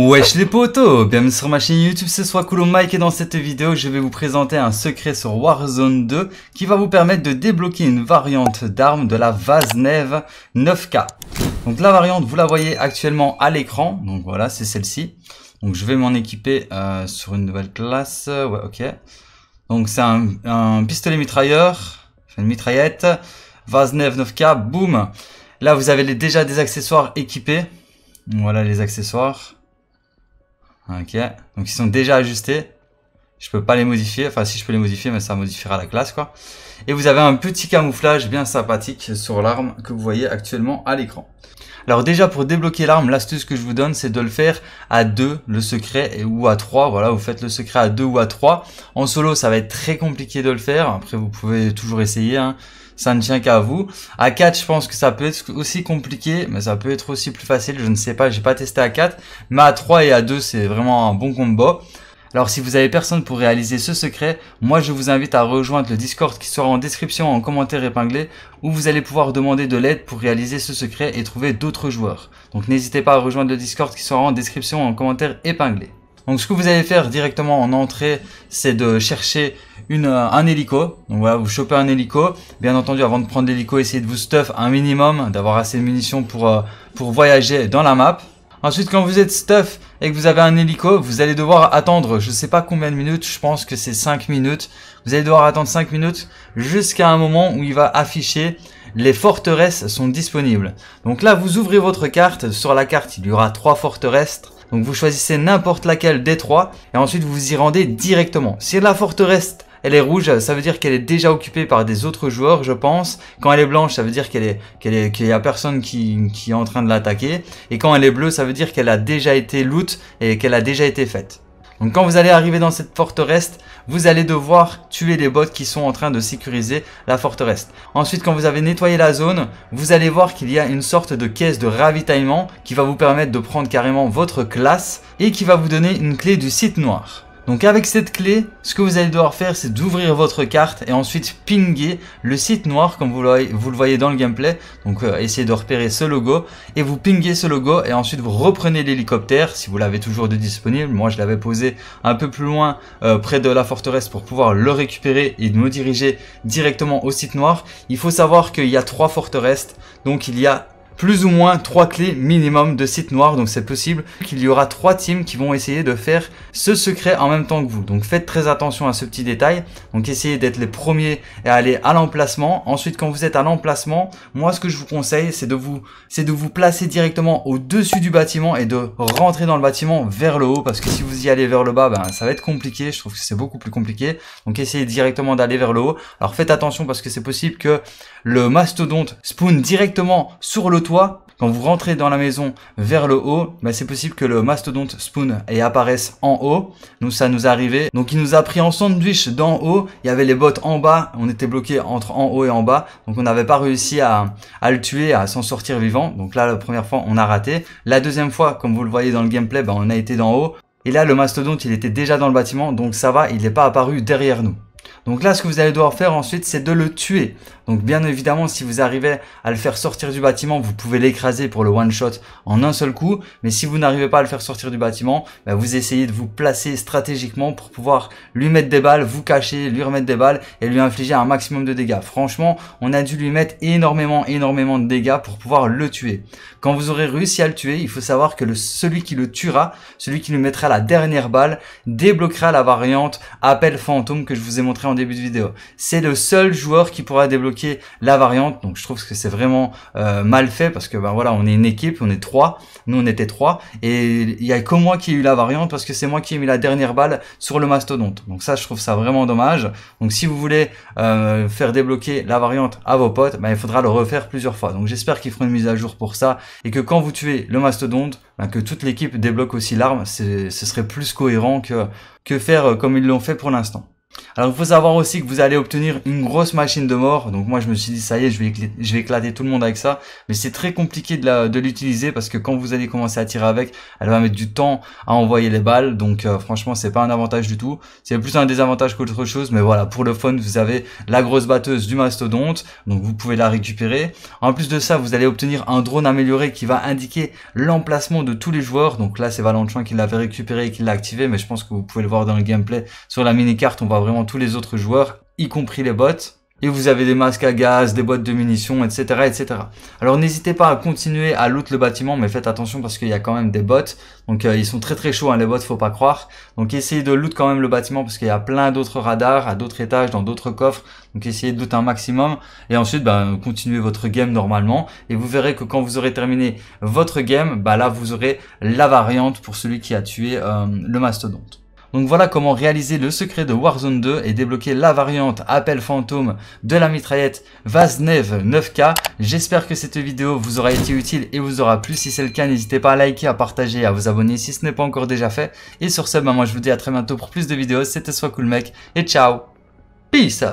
Wesh les potos Bienvenue sur ma chaîne YouTube, ce soit Cool Mike et dans cette vidéo je vais vous présenter un secret sur Warzone 2 qui va vous permettre de débloquer une variante d'arme de la Vaznev 9K. Donc la variante vous la voyez actuellement à l'écran, donc voilà c'est celle-ci. Donc je vais m'en équiper euh, sur une nouvelle classe, euh, ouais ok. Donc c'est un, un, pistolet mitrailleur, une mitraillette, Vaznev 9K, boum Là vous avez déjà des accessoires équipés, voilà les accessoires. Ok, donc ils sont déjà ajustés. Je peux pas les modifier. Enfin, si je peux les modifier, mais ça modifiera la classe, quoi. Et vous avez un petit camouflage bien sympathique sur l'arme que vous voyez actuellement à l'écran. Alors déjà, pour débloquer l'arme, l'astuce que je vous donne, c'est de le faire à deux. le secret, ou à 3. Voilà, vous faites le secret à 2 ou à 3. En solo, ça va être très compliqué de le faire. Après, vous pouvez toujours essayer, hein ça ne tient qu'à vous. À 4, je pense que ça peut être aussi compliqué, mais ça peut être aussi plus facile, je ne sais pas, j'ai pas testé à 4. Mais à 3 et à 2, c'est vraiment un bon combo. Alors si vous avez personne pour réaliser ce secret, moi je vous invite à rejoindre le Discord qui sera en description en commentaire épinglé où vous allez pouvoir demander de l'aide pour réaliser ce secret et trouver d'autres joueurs. Donc n'hésitez pas à rejoindre le Discord qui sera en description en commentaire épinglé. Donc ce que vous allez faire directement en entrée, c'est de chercher euh, un hélico. Donc voilà, vous chopez un hélico. Bien entendu, avant de prendre l'hélico, essayez de vous stuff un minimum, d'avoir assez de munitions pour, euh, pour voyager dans la map. Ensuite, quand vous êtes stuff et que vous avez un hélico, vous allez devoir attendre, je ne sais pas combien de minutes, je pense que c'est 5 minutes. Vous allez devoir attendre 5 minutes jusqu'à un moment où il va afficher les forteresses sont disponibles. Donc là, vous ouvrez votre carte. Sur la carte, il y aura trois forteresses. Donc vous choisissez n'importe laquelle des trois et ensuite vous y rendez directement. Si la forteresse elle est rouge, ça veut dire qu'elle est déjà occupée par des autres joueurs, je pense. Quand elle est blanche, ça veut dire qu'elle est, qu'il y a personne qui, qui est en train de l'attaquer. Et quand elle est bleue, ça veut dire qu'elle a déjà été loot et qu'elle a déjà été faite. Donc quand vous allez arriver dans cette forteresse, vous allez devoir tuer les bots qui sont en train de sécuriser la forteresse. Ensuite, quand vous avez nettoyé la zone, vous allez voir qu'il y a une sorte de caisse de ravitaillement qui va vous permettre de prendre carrément votre classe et qui va vous donner une clé du site noir. Donc avec cette clé, ce que vous allez devoir faire, c'est d'ouvrir votre carte et ensuite pinguer le site noir comme vous le, voyez dans le gameplay. Donc euh, essayez de repérer ce logo et vous pinguez ce logo et ensuite vous reprenez l'hélicoptère si vous l'avez toujours de disponible. Moi je l'avais posé un peu plus loin euh, près de la forteresse pour pouvoir le récupérer et me diriger directement au site noir. Il faut savoir qu'il y a trois forteresses, donc il y a plus ou moins trois clés minimum de site noir. Donc c'est possible qu'il y aura trois teams qui vont essayer de faire ce secret en même temps que vous. Donc faites très attention à ce petit détail. Donc essayez d'être les premiers et aller à l'emplacement. Ensuite, quand vous êtes à l'emplacement, moi ce que je vous conseille, c'est de vous, c'est de vous placer directement au-dessus du bâtiment et de rentrer dans le bâtiment vers le haut. Parce que si vous y allez vers le bas, ben, ça va être compliqué. Je trouve que c'est beaucoup plus compliqué. Donc essayez directement d'aller vers le haut. Alors faites attention parce que c'est possible que le mastodonte spawn directement sur le quand vous rentrez dans la maison vers le haut, mais bah, c'est possible que le mastodonte Spoon et apparaisse en haut. Nous, ça nous arrivait Donc, il nous a pris en sandwich d'en haut. Il y avait les bottes en bas. On était bloqué entre en haut et en bas. Donc, on n'avait pas réussi à, le tuer, à s'en sortir vivant. Donc là, la première fois, on a raté. La deuxième fois, comme vous le voyez dans le gameplay, bah, on a été d'en haut. Et là, le mastodonte, il était déjà dans le bâtiment. Donc, ça va, il n'est pas apparu derrière nous. Donc là, ce que vous allez devoir faire ensuite, c'est de le tuer. Donc bien évidemment, si vous arrivez à le faire sortir du bâtiment, vous pouvez l'écraser pour le one-shot en un seul coup. Mais si vous n'arrivez pas à le faire sortir du bâtiment, bah, vous essayez de vous placer stratégiquement pour pouvoir lui mettre des balles, vous cacher, lui remettre des balles et lui infliger un maximum de dégâts. Franchement, on a dû lui mettre énormément, énormément de dégâts pour pouvoir le tuer. Quand vous aurez réussi à le tuer, il faut savoir que celui qui le tuera, celui qui lui mettra la dernière balle, débloquera la variante appel fantôme que je vous ai en début de vidéo. C'est le seul joueur qui pourra débloquer la variante, donc je trouve que c'est vraiment euh, mal fait parce que ben voilà, on est une équipe, on est trois, nous on était trois, et il y a que moi qui ai eu la variante parce que c'est moi qui ai mis la dernière balle sur le mastodonte. Donc ça, je trouve ça vraiment dommage. Donc si vous voulez euh, faire débloquer la variante à vos potes, ben, il faudra le refaire plusieurs fois. Donc j'espère qu'ils feront une mise à jour pour ça et que quand vous tuez le mastodonte, bah, que toute l'équipe débloque aussi l'arme, ce serait plus cohérent que, que faire euh, comme ils l'ont fait pour l'instant. Alors il faut savoir aussi que vous allez obtenir une grosse machine de mort. Donc moi je me suis dit ça y est, je vais, je vais éclater tout le monde avec ça. Mais c'est très compliqué de l'utiliser parce que quand vous allez commencer à tirer avec, elle va mettre du temps à envoyer les balles. Donc euh, franchement c'est pas un avantage du tout. C'est plus un désavantage qu'autre chose. Mais voilà, pour le fun, vous avez la grosse batteuse du mastodonte. Donc vous pouvez la récupérer. En plus de ça, vous allez obtenir un drone amélioré qui va indiquer l'emplacement de tous les joueurs. Donc là c'est Valentin qui l'avait récupéré et qui l'a activé. Mais je pense que vous pouvez le voir dans le gameplay. Sur la mini-carte, on va vraiment tous les autres joueurs, y compris les bots. Et vous avez des masques à gaz, des boîtes de munitions, etc. etc. Alors n'hésitez pas à continuer à loot le bâtiment, mais faites attention parce qu'il y a quand même des bots. Donc euh, ils sont très très chauds, hein, les bots, faut pas croire. Donc essayez de loot quand même le bâtiment parce qu'il y a plein d'autres radars, à d'autres étages, dans d'autres coffres. Donc essayez de loot un maximum. Et ensuite, ben, continuez votre game normalement. Et vous verrez que quand vous aurez terminé votre game, bah là vous aurez la variante pour celui qui a tué euh, le mastodonte. Donc voilà comment réaliser le secret de Warzone 2 et débloquer la variante appel fantôme de la mitraillette Vaznev 9K. J'espère que cette vidéo vous aura été utile et vous aura plu. Si c'est le cas, n'hésitez pas à liker, à partager, à vous abonner si ce n'est pas encore déjà fait. Et sur ce, bah, moi je vous dis à très bientôt pour plus de vidéos. C'était Soit Cool Mec et ciao Peace